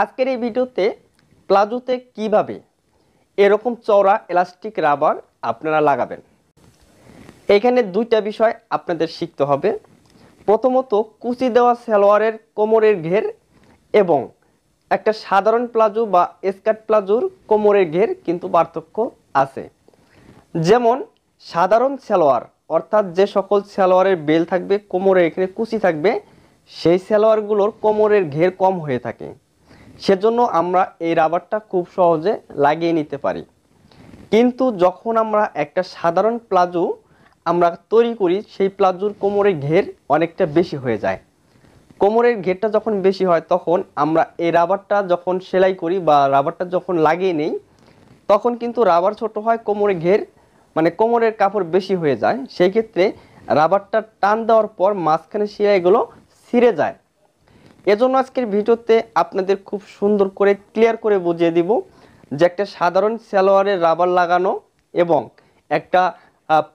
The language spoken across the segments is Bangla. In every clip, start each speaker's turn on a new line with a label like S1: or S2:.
S1: আজকের এই ভিডিওতে প্লাজোতে কিভাবে এরকম চওড়া এলাস্টিক রাবার আপনারা লাগাবেন এখানে দুইটা বিষয় আপনাদের শিখতে হবে প্রথমত কুচি দেওয়া সালোয়ারের কোমরের ঘের এবং একটা সাধারণ প্লাজো বা স্কার্ট প্লাজোর কোমরের ঘের কিন্তু পার্থক্য আছে যেমন সাধারণ সালোয়ার অর্থাৎ যে সকল সালোয়ারের বেল থাকবে কোমরে এখানে কুচি থাকবে সেই সালোয়ারগুলোর কোমরের ঘের কম হয়ে থাকে সেজন্য আমরা এই রাবারটা খুব সহজে লাগিয়ে নিতে পারি কিন্তু যখন আমরা একটা সাধারণ প্লাজো আমরা তৈরি করি সেই প্লাজোর কোমরের ঘের অনেকটা বেশি হয়ে যায় কোমরের ঘেরটা যখন বেশি হয় তখন আমরা এই রাবারটা যখন সেলাই করি বা রাবারটা যখন লাগিয়ে নেই তখন কিন্তু রাবার ছোট হয় কোমরের ঘের মানে কোমরের কাপড় বেশি হয়ে যায় সেই ক্ষেত্রে রাবারটা টান দেওয়ার পর মাঝখানে সেলাইগুলো ছিঁড়ে যায় এজন্য আজকের ভিডিওতে আপনাদের খুব সুন্দর করে ক্লিয়ার করে বুঝিয়ে দিব যে একটা সাধারণ সালোয়ারের রাবার লাগানো এবং একটা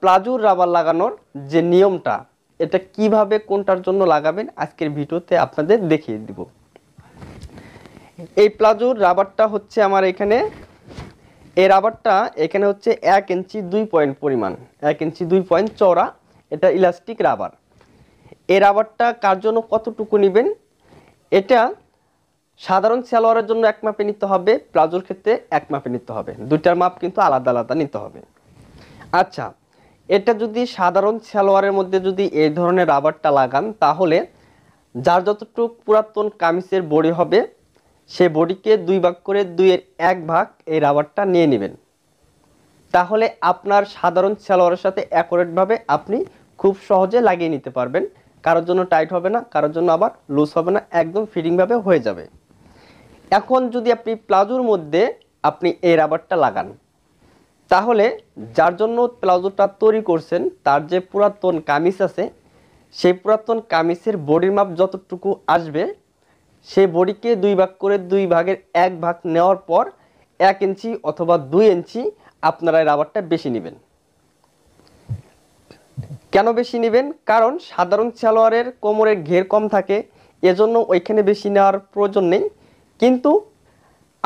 S1: প্লাজুর রাবার লাগানোর যে নিয়মটা এটা কিভাবে কোনটার জন্য লাগাবেন আজকের ভিডিওতে আপনাদের দেখিয়ে দিব এই প্লাজুর রাবারটা হচ্ছে আমার এখানে এই রাবারটা এখানে হচ্ছে এক ইঞ্চি দুই পয়েন্ট পরিমাণ এক ইঞ্চি দুই পয়েন্ট চওড়া এটা ইলাস্টিক রাবার এই রাবারটা কার জন্য কতটুকু নেবেন এটা সাধারণ সালোয়ারের জন্য এক মাপে নিতে হবে প্লাজোর ক্ষেত্রে এক মাপে নিতে হবে দুইটার মাপ কিন্তু আলাদা আলাদা নিতে হবে আচ্ছা এটা যদি সাধারণ সালোয়ারের মধ্যে যদি এই ধরনের রাবারটা লাগান তাহলে যার যতটুক পুরাতন কামিজের বড়ি হবে সে বডিকে দুই ভাগ করে দুইয়ের এক ভাগ এই রাবারটা নিয়ে নেবেন তাহলে আপনার সাধারণ সালোয়ারের সাথে অ্যাকোরেটভাবে আপনি খুব সহজে লাগিয়ে নিতে পারবেন কারোর জন্য টাইট হবে না কারোর জন্য আবার লুজ হবে না একদম ফিটিংভাবে হয়ে যাবে এখন যদি আপনি প্লাজোর মধ্যে আপনি এই রাবারটা লাগান তাহলে যার জন্য প্লাজোটা তৈরি করছেন তার যে পুরাতন কামিজ আছে সেই পুরাতন কামিজের বডির মাপ যতটুকু আসবে সেই বডিকে দুই ভাগ করে দুই ভাগের এক ভাগ নেওয়ার পর এক ইঞ্চি অথবা দুই ইঞ্চি আপনারা রাবারটা বেশি নেবেন কেন বেশি নেবেন কারণ সাধারণ সালোয়ারের কোমরের ঘের কম থাকে এজন্য ওইখানে বেশি নেওয়ার প্রয়োজন নেই কিন্তু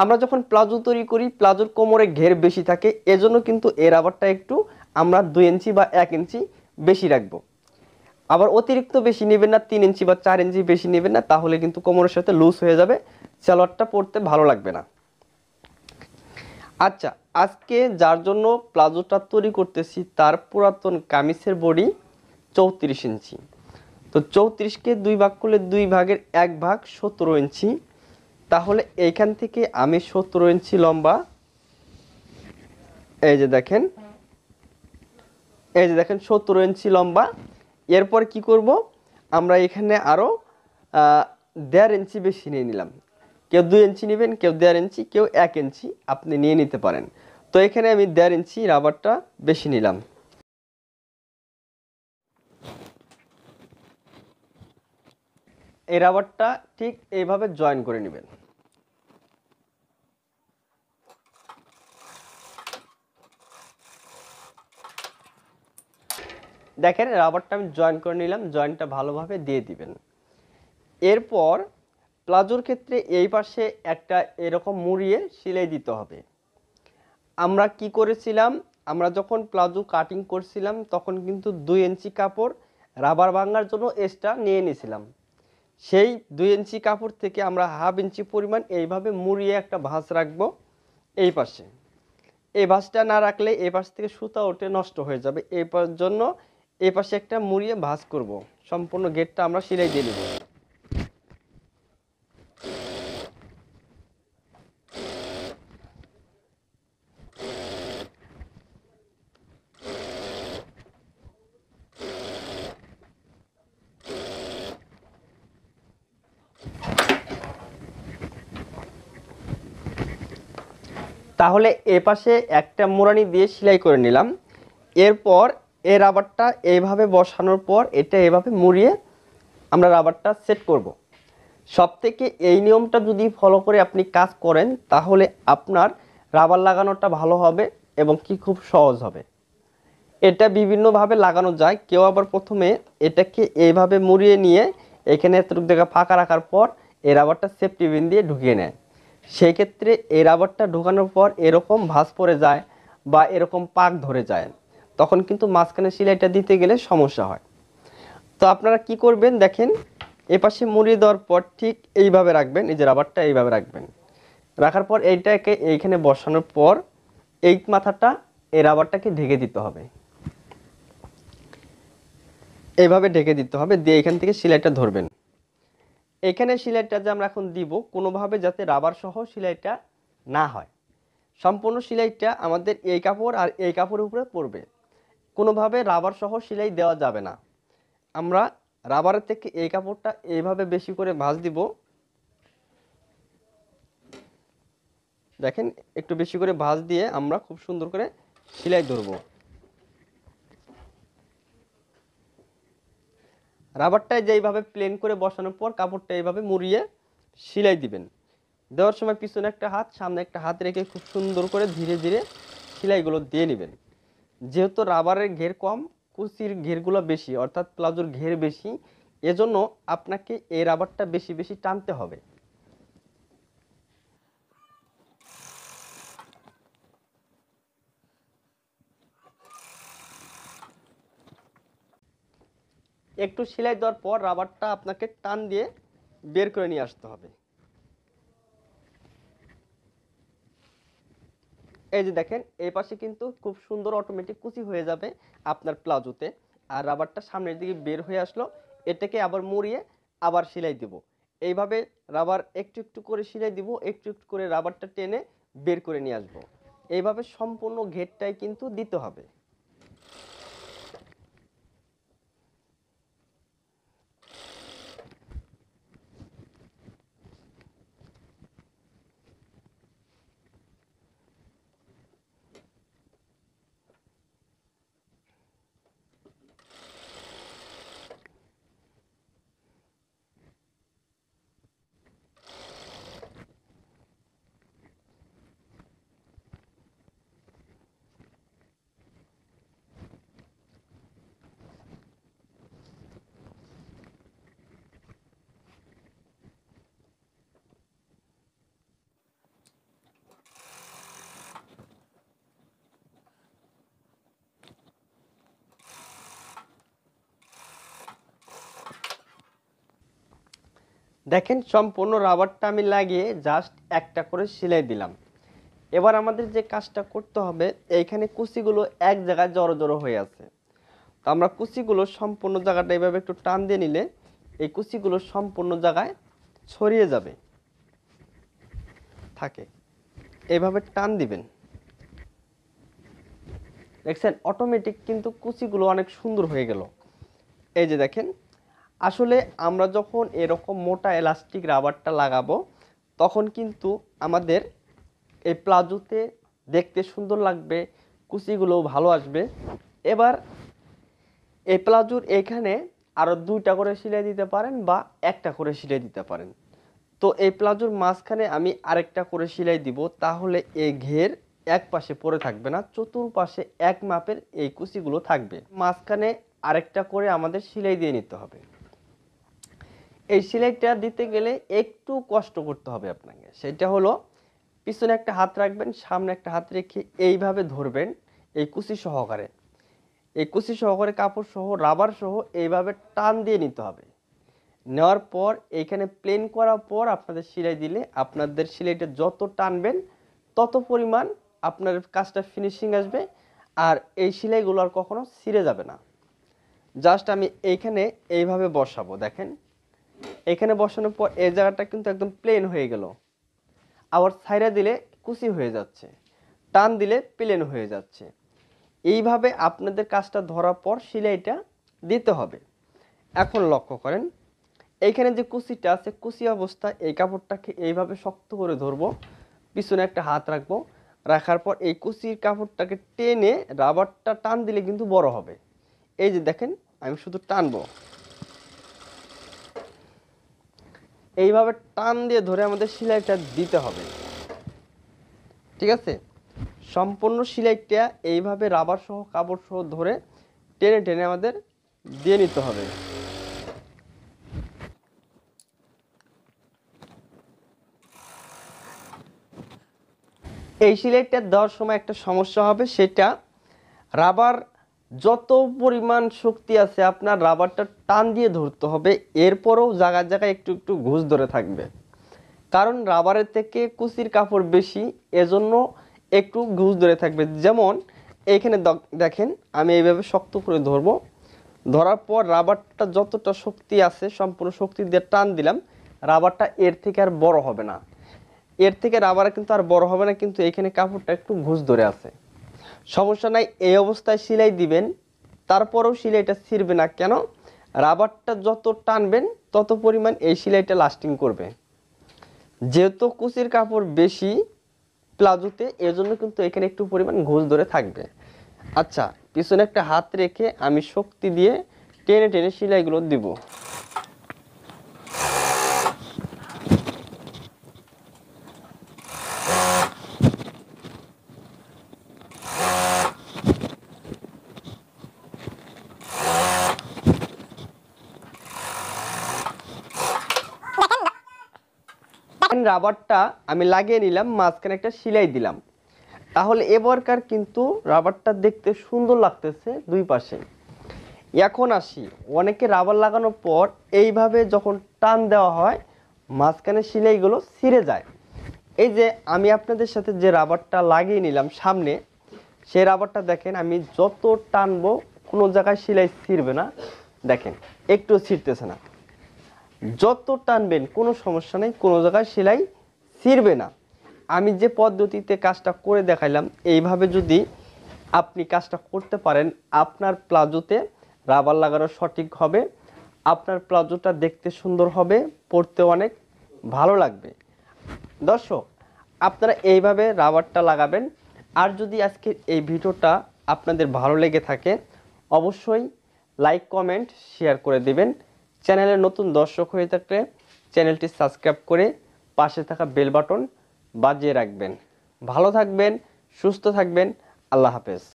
S1: আমরা যখন প্লাজো তৈরি করি প্লাজোর কোমরে ঘের বেশি থাকে এজন্য কিন্তু এর আবারটা একটু আমরা দুই ইঞ্চি বা এক ইঞ্চি বেশি রাখবো আবার অতিরিক্ত বেশি নেবেন না তিন ইঞ্চি বা চার ইঞ্চি বেশি নেবেন না তাহলে কিন্তু কোমরের সাথে লুজ হয়ে যাবে সালোয়ারটা পরতে ভালো লাগবে না আচ্ছা আজকে যার জন্য প্লাজোটা তৈরি করতেছি তার পুরাতন কামিজের বডি চৌত্রিশ ইঞ্চি তো চৌত্রিশকে দুই ভাগ করলে দুই ভাগের এক ভাগ সতেরো ইঞ্চি তাহলে এইখান থেকে আমি সতেরো ইঞ্চি লম্বা এই যে দেখেন এই যে দেখেন সতেরো ইঞ্চি লম্বা এরপর কি করব আমরা এখানে আরও দেড় ইঞ্চি বেশি নিয়ে নিলাম কেউ দুই ইঞ্চি নেবেন কেউ দেড় ইঞ্চি কেউ এক ইঞ্চি আপনি নিয়ে নিতে পারেন তো এখানে আমি দেড় ইঞ্চি রাবারটা বেশি নিলাম এই রাবারটা ঠিক এইভাবে জয়েন করে নেবেন দেখেন রাবারটা আমি জয়েন করে নিলাম জয়েন্টটা ভালোভাবে দিয়ে দিবেন এরপর প্লাজোর ক্ষেত্রে এই পাশে একটা এরকম মুড়িয়ে সেলাই দিতে হবে আমরা কি করেছিলাম আমরা যখন প্লাজো কাটিং করছিলাম তখন কিন্তু দুই ইঞ্চি কাপড় রাবার ভাঙার জন্য এক্সট্রা নিয়ে নিয়েছিলাম সেই দুই ইঞ্চি কাপড় থেকে আমরা হাফ ইঞ্চি পরিমাণ এইভাবে মুড়িয়ে একটা ভাঁজ রাখবো এই পাশে এই ভাঁজটা না রাখলে এই পাশ থেকে সুতা ওঠে নষ্ট হয়ে যাবে এই জন্য এই পাশে একটা মুড়িয়ে ভাঁজ করব। সম্পূর্ণ গেটটা আমরা সেলাই দিয়ে নেব তাহলে এ পাশে একটা মোড়ানি দিয়ে সেলাই করে নিলাম এরপর এ রাবারটা এইভাবে বসানোর পর এটা এভাবে মুড়িয়ে আমরা রাবারটা সেট করব। সব থেকে এই নিয়মটা যদি ফলো করে আপনি কাজ করেন তাহলে আপনার রাবার লাগানোটা ভালো হবে এবং কি খুব সহজ হবে এটা বিভিন্নভাবে লাগানো যায় কেউ আবার প্রথমে এটাকে এইভাবে মুড়িয়ে নিয়ে এখানে এতটুকু জায়গা ফাঁকা রাখার পর এ রাবারটা সেফটি বিন দিয়ে ঢুকিয়ে নেয় সেই ক্ষেত্রে এই রাবারটা ঢোকানোর পর এরকম ভাঁজ পড়ে যায় বা এরকম পাক ধরে যায় তখন কিন্তু মাঝখানে সেলাইটা দিতে গেলে সমস্যা হয় তো আপনারা কি করবেন দেখেন এপাশে মুড়িয়ে দেওয়ার পর ঠিক এইভাবে রাখবেন এই যে রাবারটা এইভাবে রাখবেন রাখার পর এইটাকে এইখানে বসানোর পর এই মাথাটা এই রাবারটাকে ঢেকে দিতে হবে এইভাবে ঢেকে দিতে হবে দিয়ে এখান থেকে সেলাইটা ধরবেন এখানে সিলাইটা যে আমরা এখন দিব কোনোভাবে যাতে রাবার সহ সিলাইটা না হয় সম্পূর্ণ সিলাইটা আমাদের এই কাপড় আর এই কাপড়ের উপরে পড়বে কোনোভাবে রাবার সহ সিলাই দেওয়া যাবে না আমরা রাবারের থেকে এই কাপড়টা এইভাবে বেশি করে ভাঁজ দিব দেখেন একটু বেশি করে ভাঁজ দিয়ে আমরা খুব সুন্দর করে সেলাই ধরবো রাবারটা যেইভাবে প্লেন করে বসানোর পর কাপড়টা এইভাবে মুড়িয়ে সেলাই দিবেন দেওয়ার সময় পিছনে একটা হাত সামনে একটা হাত রেখে খুব সুন্দর করে ধীরে ধীরে সেলাইগুলো দিয়ে নেবেন যেহেতু রাবারের ঘের কম কুচির ঘেরগুলো বেশি অর্থাৎ প্লাজোর ঘের বেশি এজন্য আপনাকে এই রাবারটা বেশি বেশি টানতে হবে একটু সেলাই দেওয়ার পর রাবারটা আপনাকে টান দিয়ে বের করে নিয়ে আসতে হবে এই যে দেখেন এই পাশে কিন্তু খুব সুন্দর অটোমেটিক কুচি হয়ে যাবে আপনার প্লাজোতে আর রাবারটা সামনের দিকে বের হয়ে আসলো এটাকে আবার মুড়িয়ে আবার সেলাই দিব এইভাবে রাবার একটু একটু করে সেলাই দিব একটু একটু করে রাবারটা টেনে বের করে নিয়ে আসবো এইভাবে সম্পূর্ণ ঘেরটাই কিন্তু দিতে হবে দেখেন সম্পূর্ণ রাবারটা আমি লাগিয়ে জাস্ট একটা করে সেলাই দিলাম এবার আমাদের যে কাজটা করতে হবে এইখানে কুচিগুলো এক জায়গায় জড়ো জড়ো হয়ে আছে তো আমরা কুচিগুলো সম্পূর্ণ জায়গাটা এইভাবে একটু টান দিয়ে নিলে এই কুচিগুলো সম্পূর্ণ জায়গায় ছড়িয়ে যাবে থাকে এভাবে টান দিবেন দেখছেন অটোমেটিক কিন্তু কুচিগুলো অনেক সুন্দর হয়ে গেল এই যে দেখেন আসলে আমরা যখন এরকম মোটা এলাস্টিক রাবারটা লাগাবো তখন কিন্তু আমাদের এই প্লাজোতে দেখতে সুন্দর লাগবে কুচিগুলোও ভালো আসবে এবার এই প্লাজুর এখানে আরও দুইটা করে সিলাই দিতে পারেন বা একটা করে সিলাই দিতে পারেন তো এই প্লাজুর মাঝখানে আমি আরেকটা করে সিলাই দিব তাহলে এই ঘের এক পাশে পরে থাকবে না চতুর্পাশে এক মাপের এই কুচিগুলো থাকবে মাঝখানে আরেকটা করে আমাদের সিলাই দিয়ে নিতে হবে এই সেলাইটা দিতে গেলে একটু কষ্ট করতে হবে আপনাকে সেটা হলো পিছনে একটা হাত রাখবেন সামনে একটা হাত রেখে এইভাবে ধরবেন এই কুচি সহকারে এই কুচি সহকারে কাপড় সহ রাবার সহ এইভাবে টান দিয়ে নিতে হবে নেওয়ার পর এইখানে প্লেন করার পর আপনাদের সিলাই দিলে আপনাদের সেলাইটা যত টানবেন তত পরিমাণ আপনার কাজটা ফিনিশিং আসবে আর এই সেলাইগুলো আর কখনো ছিঁড়ে যাবে না জাস্ট আমি এইখানে এইভাবে বসাবো দেখেন এখানে বসানোর পর এই জায়গাটা কিন্তু একদম প্লেন হয়ে গেল আবার সাইরা দিলে কুচি হয়ে যাচ্ছে টান দিলে প্লেন হয়ে যাচ্ছে এইভাবে আপনাদের কাজটা ধরার পর সেলাইটা দিতে হবে এখন লক্ষ্য করেন এইখানে যে কুচিটা আছে কুচি অবস্থা এই কাপড়টাকে এইভাবে শক্ত করে ধরবো পিছনে একটা হাত রাখবো রাখার পর এই কুচির কাপড়টাকে টেনে রাবারটা টান দিলে কিন্তু বড় হবে এই যে দেখেন আমি শুধু টানবো এইভাবে টান দিয়ে ধরে আমাদের সেলাইটা দিতে হবে ঠিক আছে সম্পূর্ণ সেলাইটা এইভাবে রাবার সহ কাপড় সহ ধরে টেনে টেনে আমাদের দিয়ে নিতে হবে এই সিলাইটা দেওয়ার সময় একটা সমস্যা হবে সেটা রাবার যত পরিমাণ শক্তি আছে আপনার রাবারটা টান দিয়ে ধরতে হবে এরপরও জায়গায় জায়গায় একটু একটু ঘুষ ধরে থাকবে কারণ রাবারের থেকে কুচির কাপড় বেশি এজন্য একটু ঘুষ ধরে থাকবে যেমন এখানে দেখেন আমি এইভাবে শক্ত করে ধরব ধরার পর রাবারটা যতটা শক্তি আছে সম্পূর্ণ শক্তি দিয়ে টান দিলাম রাবারটা এর থেকে আর বড় হবে না এর থেকে রাবার কিন্তু আর বড় হবে না কিন্তু এখানে কাপড়টা একটু ঘুষ ধরে আছে সমস্যা নাই এই অবস্থায় সিলাই দিবেন তারপরেও সিলাইটা ছিঁড়বে না কেন রাবারটা যত টানবেন তত পরিমাণ এই সিলাইটা লাস্টিং করবে যেহেতু কুচির কাপড় বেশি প্লাজোতে এজন্য কিন্তু এখানে একটু পরিমাণ ঘুষ ধরে থাকবে আচ্ছা পিছনে একটা হাত রেখে আমি শক্তি দিয়ে টেনে টেনে সেলাইগুলো দিব রাবারটা আমি লাগিয়ে নিলাম মাঝখানে একটা সিলাই দিলাম তাহলে এবারকার কিন্তু রাবারটা দেখতে সুন্দর লাগতেছে দুই পাশে এখন আসি অনেকে রাবার লাগানোর পর এইভাবে যখন টান দেওয়া হয় মাঝখানে সিলাইগুলো ছিঁড়ে যায় এই যে আমি আপনাদের সাথে যে রাবারটা লাগিয়ে নিলাম সামনে সেই রাবারটা দেখেন আমি যত টানবো কোনো জায়গায় সিলাই ছিঁড়বে না দেখেন একটু ছিঁড়তেছে না যত টানবেন কোনো সমস্যা নেই কোনো জায়গায় সেলাই ছিঁড়বে না আমি যে পদ্ধতিতে কাজটা করে দেখাইলাম এইভাবে যদি আপনি কাজটা করতে পারেন আপনার প্লাজোতে রাবার লাগানো সঠিক হবে আপনার প্লাজোটা দেখতে সুন্দর হবে পড়তে অনেক ভালো লাগবে দর্শক আপনারা এইভাবে রাবারটা লাগাবেন আর যদি আজকে এই ভিডিওটা আপনাদের ভালো লেগে থাকে অবশ্যই লাইক কমেন্ট শেয়ার করে দেবেন চ্যানেলের নতুন দর্শক হয়ে থাকলে চ্যানেলটি সাবস্ক্রাইব করে পাশে থাকা বেল বাটন বাজিয়ে রাখবেন ভালো থাকবেন সুস্থ থাকবেন আল্লাহ হাফেজ